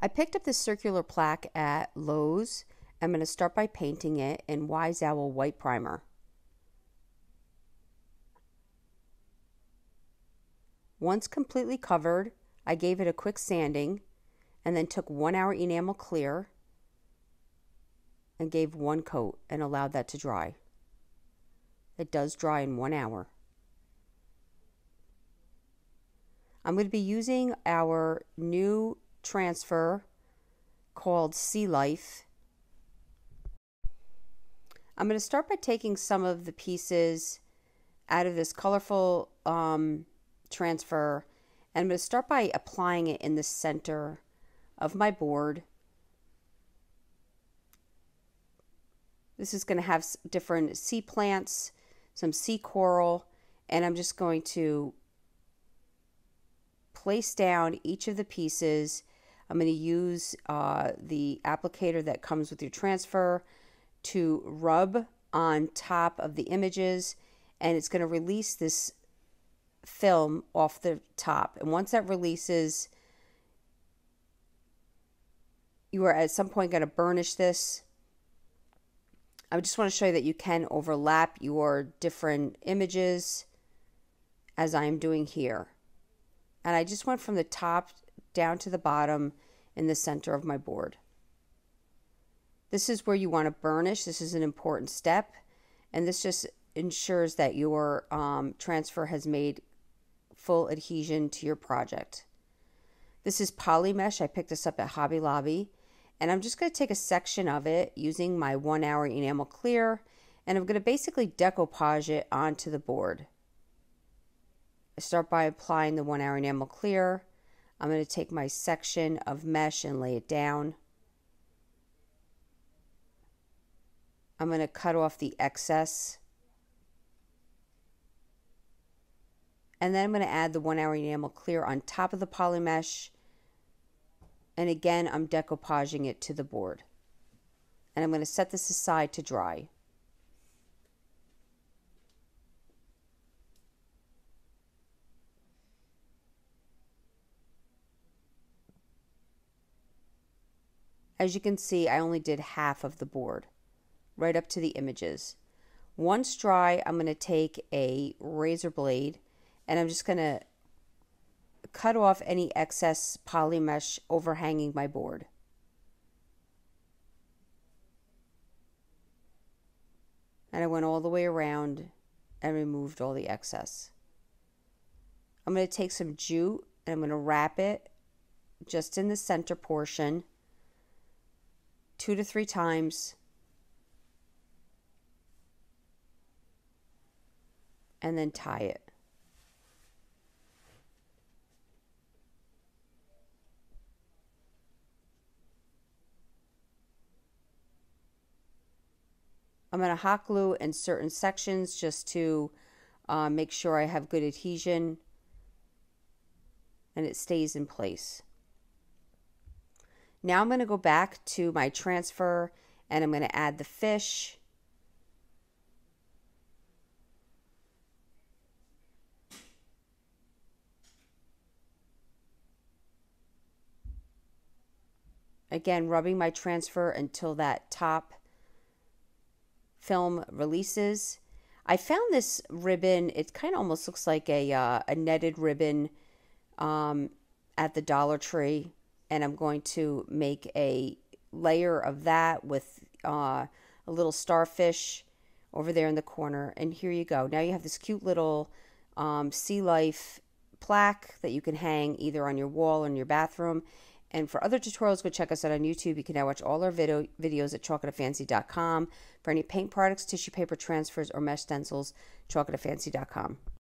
I picked up this circular plaque at Lowe's. I'm going to start by painting it in Wise Owl White Primer. Once completely covered, I gave it a quick sanding and then took one hour enamel clear and gave one coat and allowed that to dry. It does dry in one hour. I'm going to be using our new transfer called Sea Life. I'm going to start by taking some of the pieces out of this colorful um, transfer and I'm going to start by applying it in the center of my board. This is going to have different sea plants, some sea coral, and I'm just going to place down each of the pieces I'm going to use uh, the applicator that comes with your transfer to rub on top of the images and it's going to release this film off the top. And once that releases, you are at some point going to burnish this. I just want to show you that you can overlap your different images as I'm doing here. And I just went from the top down to the bottom in the center of my board. This is where you want to burnish. This is an important step. And this just ensures that your um, transfer has made full adhesion to your project. This is poly mesh. I picked this up at Hobby Lobby. And I'm just going to take a section of it using my one hour enamel clear. And I'm going to basically decoupage it onto the board. I start by applying the one hour enamel clear I'm going to take my section of mesh and lay it down. I'm going to cut off the excess. And then I'm going to add the one hour enamel clear on top of the poly mesh. And again, I'm decoupaging it to the board. And I'm going to set this aside to dry. As you can see, I only did half of the board, right up to the images. Once dry, I'm going to take a razor blade and I'm just going to cut off any excess poly mesh overhanging my board. And I went all the way around and removed all the excess. I'm going to take some jute and I'm going to wrap it just in the center portion two to three times. And then tie it. I'm going to hot glue in certain sections just to uh, make sure I have good adhesion and it stays in place. Now I'm going to go back to my transfer and I'm going to add the fish. Again, rubbing my transfer until that top film releases. I found this ribbon. It kind of almost looks like a, uh, a netted ribbon um, at the Dollar Tree and I'm going to make a layer of that with uh, a little starfish over there in the corner. And here you go. Now you have this cute little um, sea life plaque that you can hang either on your wall or in your bathroom. And for other tutorials, go check us out on YouTube. You can now watch all our video videos at chalkatafancy.com. For any paint products, tissue paper transfers, or mesh stencils, chalkatafancy.com.